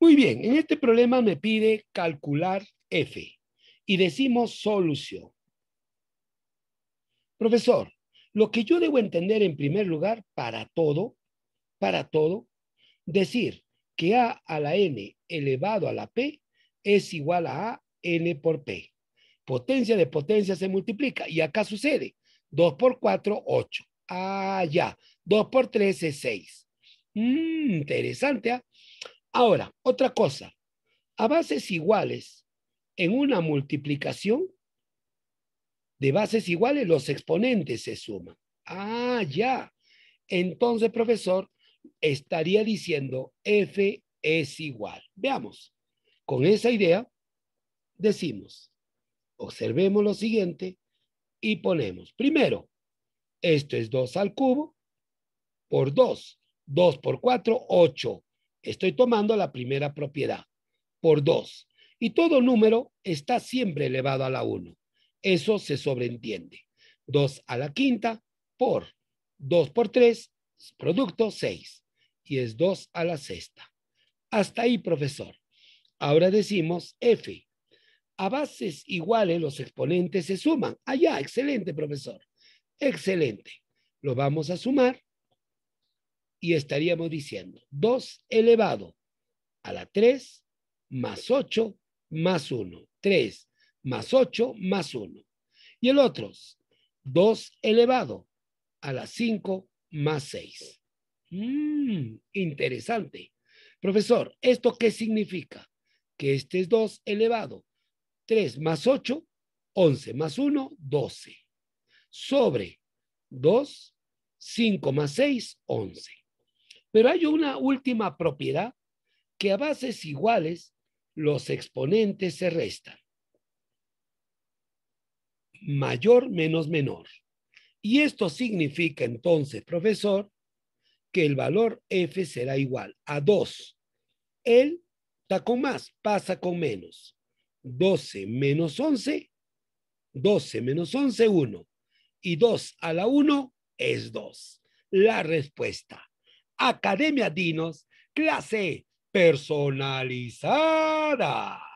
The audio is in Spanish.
Muy bien, en este problema me pide calcular F y decimos solución. Profesor, lo que yo debo entender en primer lugar para todo, para todo, decir que A a la N elevado a la P es igual a N por P. Potencia de potencia se multiplica y acá sucede. 2 por 4, 8. Ah, ya. 2 por 3 es 6. Mm, interesante. ¿ah? Ahora, otra cosa, a bases iguales, en una multiplicación de bases iguales, los exponentes se suman. Ah, ya. Entonces, profesor, estaría diciendo F es igual. Veamos, con esa idea decimos, observemos lo siguiente y ponemos, primero, esto es 2 al cubo por 2, 2 por 4, 8. Estoy tomando la primera propiedad por 2. Y todo número está siempre elevado a la 1. Eso se sobreentiende. 2 a la quinta por 2 por 3, producto 6. Y es 2 a la sexta. Hasta ahí, profesor. Ahora decimos F. A bases iguales los exponentes se suman. Allá, ah, excelente, profesor. Excelente. Lo vamos a sumar y estaríamos diciendo 2 elevado a la 3 más 8 más 1. 3 más 8 más 1. Y el otro, 2 elevado a la 5 más 6. Mmm, interesante. Profesor, ¿esto qué significa? Que este es 2 elevado. 3 más 8, 11 más 1, 12. Sobre 2, 5 más 6, 11. Pero hay una última propiedad que a bases iguales los exponentes se restan. Mayor menos menor. Y esto significa entonces, profesor, que el valor f será igual a 2. Él está con más, pasa con menos. 12 menos 11, 12 menos 11, 1. Y 2 a la 1 es 2. La respuesta Academia Dinos, clase personalizada.